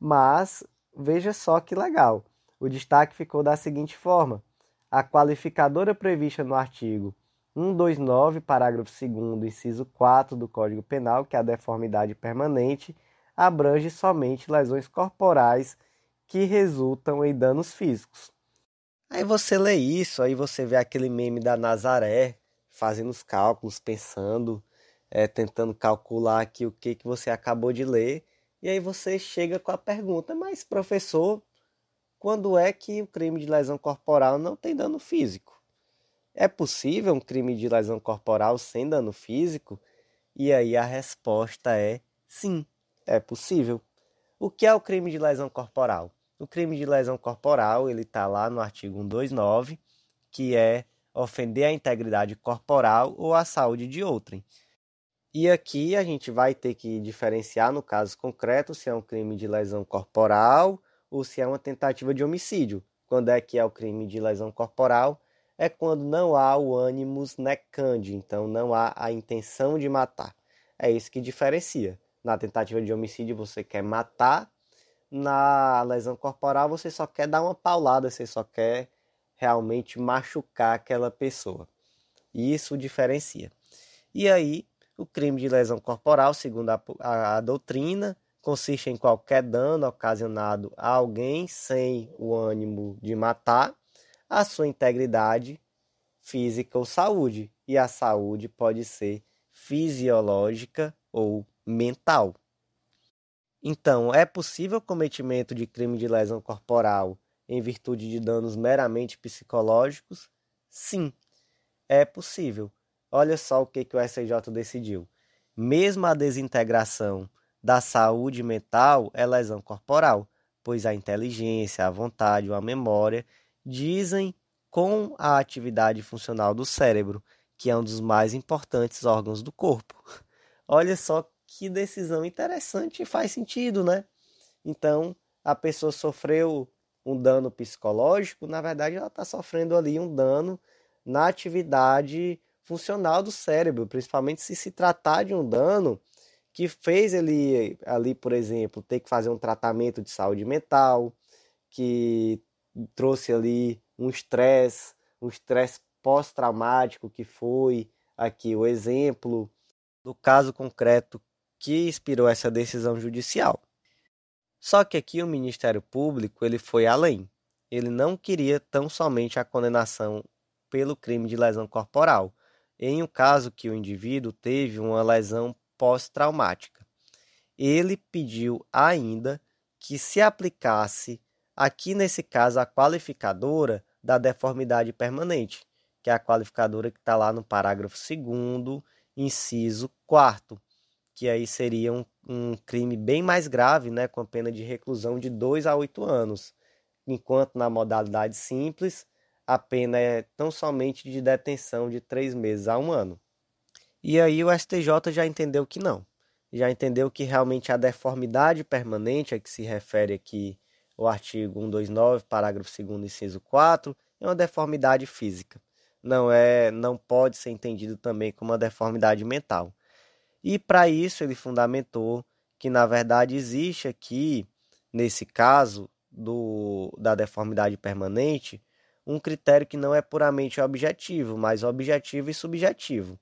Mas veja só que legal. O destaque ficou da seguinte forma: a qualificadora prevista no artigo 129, parágrafo 2 inciso 4 do Código Penal, que é a deformidade permanente, abrange somente lesões corporais que resultam em danos físicos. Aí você lê isso, aí você vê aquele meme da Nazaré fazendo os cálculos, pensando, é, tentando calcular aqui o que, que você acabou de ler. E aí você chega com a pergunta, mas professor, quando é que o crime de lesão corporal não tem dano físico? É possível um crime de lesão corporal sem dano físico? E aí a resposta é sim, é possível. O que é o crime de lesão corporal? O crime de lesão corporal, ele está lá no artigo 129, que é ofender a integridade corporal ou a saúde de outrem. E aqui a gente vai ter que diferenciar no caso concreto se é um crime de lesão corporal ou se é uma tentativa de homicídio. Quando é que é o crime de lesão corporal? É quando não há o ânimos necandi, então não há a intenção de matar. É isso que diferencia. Na tentativa de homicídio você quer matar na lesão corporal, você só quer dar uma paulada, você só quer realmente machucar aquela pessoa. E isso diferencia. E aí, o crime de lesão corporal, segundo a, a, a doutrina, consiste em qualquer dano ocasionado a alguém sem o ânimo de matar, a sua integridade física ou saúde. E a saúde pode ser fisiológica ou mental. Então, é possível o cometimento de crime de lesão corporal em virtude de danos meramente psicológicos? Sim, é possível. Olha só o que, que o SJ decidiu. Mesmo a desintegração da saúde mental é lesão corporal, pois a inteligência, a vontade ou a memória dizem com a atividade funcional do cérebro, que é um dos mais importantes órgãos do corpo. Olha só que decisão interessante e faz sentido, né? Então, a pessoa sofreu um dano psicológico, na verdade, ela está sofrendo ali um dano na atividade funcional do cérebro, principalmente se se tratar de um dano que fez ele ali, por exemplo, ter que fazer um tratamento de saúde mental, que trouxe ali um estresse, um estresse pós-traumático que foi aqui o exemplo do caso concreto que inspirou essa decisão judicial. Só que aqui o Ministério Público ele foi além. Ele não queria tão somente a condenação pelo crime de lesão corporal, em um caso que o indivíduo teve uma lesão pós-traumática. Ele pediu ainda que se aplicasse, aqui nesse caso, a qualificadora da deformidade permanente, que é a qualificadora que está lá no parágrafo 2, inciso 4 que aí seria um, um crime bem mais grave, né, com a pena de reclusão de 2 a 8 anos, enquanto na modalidade simples a pena é tão somente de detenção de 3 meses a um ano. E aí o STJ já entendeu que não, já entendeu que realmente a deformidade permanente a que se refere aqui o artigo 129, parágrafo 2 inciso 4, é uma deformidade física. Não é, não pode ser entendido também como uma deformidade mental. E para isso ele fundamentou que na verdade existe aqui, nesse caso do, da deformidade permanente, um critério que não é puramente objetivo, mas objetivo e subjetivo.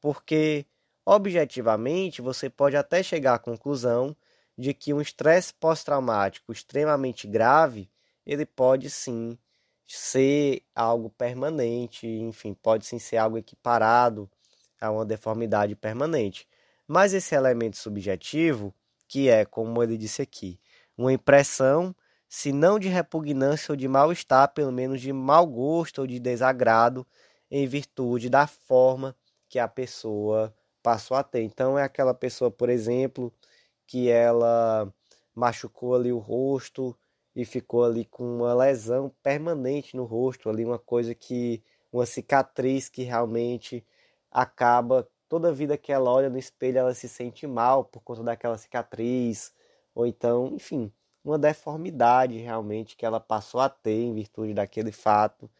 Porque objetivamente você pode até chegar à conclusão de que um estresse pós-traumático extremamente grave, ele pode sim ser algo permanente, enfim, pode sim ser algo equiparado a uma deformidade permanente. Mas esse elemento subjetivo, que é, como ele disse aqui, uma impressão, se não de repugnância ou de mal-estar, pelo menos de mau gosto ou de desagrado, em virtude da forma que a pessoa passou a ter. Então, é aquela pessoa, por exemplo, que ela machucou ali o rosto e ficou ali com uma lesão permanente no rosto, ali uma coisa que uma cicatriz que realmente acaba toda vida que ela olha no espelho, ela se sente mal por conta daquela cicatriz, ou então, enfim, uma deformidade realmente que ela passou a ter em virtude daquele fato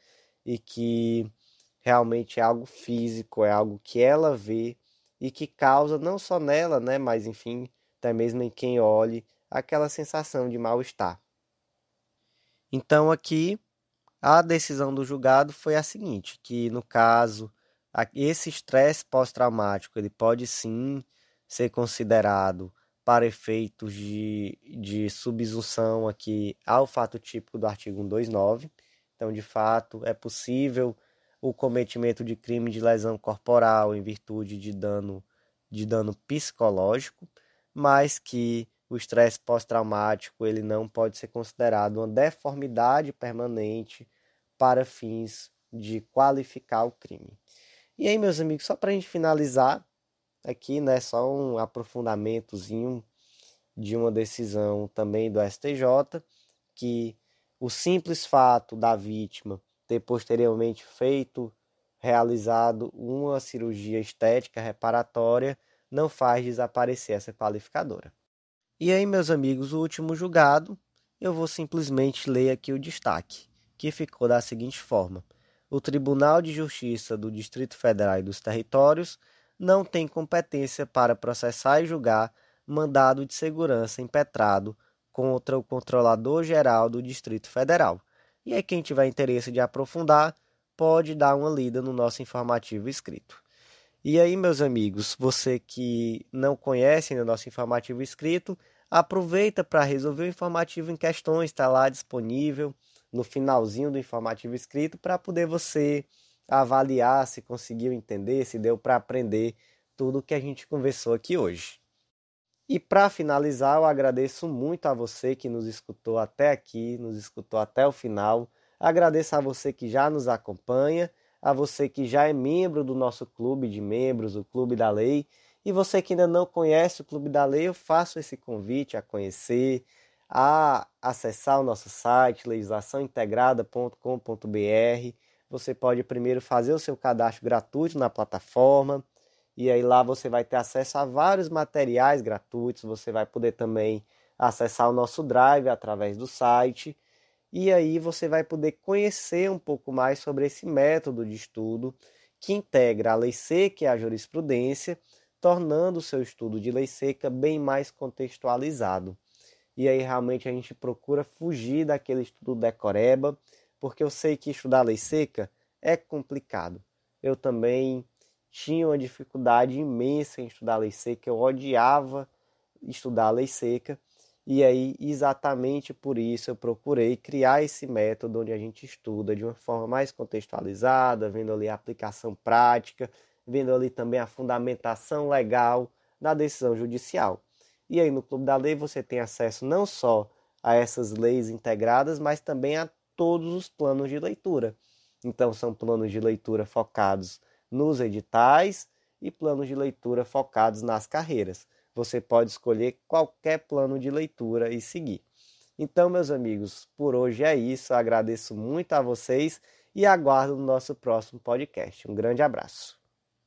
e que realmente é algo físico, é algo que ela vê e que causa não só nela, né, mas enfim, até mesmo em quem olhe, aquela sensação de mal-estar. Então aqui a decisão do julgado foi a seguinte, que no caso esse estresse pós-traumático ele pode sim ser considerado para efeitos de, de subsunção aqui ao fato típico do artigo 129. Então, de fato, é possível o cometimento de crime de lesão corporal em virtude de dano, de dano psicológico, mas que o estresse pós-traumático ele não pode ser considerado uma deformidade permanente para fins de qualificar o crime. E aí, meus amigos, só para a gente finalizar aqui, né, só um aprofundamentozinho de uma decisão também do STJ, que o simples fato da vítima ter posteriormente feito, realizado uma cirurgia estética reparatória, não faz desaparecer essa qualificadora. E aí, meus amigos, o último julgado, eu vou simplesmente ler aqui o destaque, que ficou da seguinte forma: o Tribunal de Justiça do Distrito Federal e dos Territórios não tem competência para processar e julgar mandado de segurança impetrado contra o Controlador-Geral do Distrito Federal. E aí, quem tiver interesse de aprofundar, pode dar uma lida no nosso informativo escrito. E aí, meus amigos, você que não conhece o nosso informativo escrito, aproveita para resolver o informativo em questões, está lá disponível no finalzinho do informativo escrito para poder você avaliar se conseguiu entender, se deu para aprender tudo o que a gente conversou aqui hoje. E para finalizar, eu agradeço muito a você que nos escutou até aqui, nos escutou até o final. Agradeço a você que já nos acompanha, a você que já é membro do nosso clube de membros, o Clube da Lei. E você que ainda não conhece o Clube da Lei, eu faço esse convite a conhecer, a acessar o nosso site legislaçãointegrada.com.br. Você pode primeiro fazer o seu cadastro gratuito na plataforma e aí lá você vai ter acesso a vários materiais gratuitos. Você vai poder também acessar o nosso drive através do site e aí você vai poder conhecer um pouco mais sobre esse método de estudo que integra a lei seca e a jurisprudência, tornando o seu estudo de lei seca bem mais contextualizado. E aí realmente a gente procura fugir daquele estudo decoreba, porque eu sei que estudar lei seca é complicado. Eu também tinha uma dificuldade imensa em estudar lei seca, eu odiava estudar lei seca. E aí, exatamente por isso, eu procurei criar esse método onde a gente estuda de uma forma mais contextualizada, vendo ali a aplicação prática, vendo ali também a fundamentação legal da decisão judicial. E aí no Clube da Lei você tem acesso não só a essas leis integradas, mas também a todos os planos de leitura. Então são planos de leitura focados nos editais e planos de leitura focados nas carreiras. Você pode escolher qualquer plano de leitura e seguir. Então, meus amigos, por hoje é isso. agradeço muito a vocês e aguardo no nosso próximo podcast. Um grande abraço.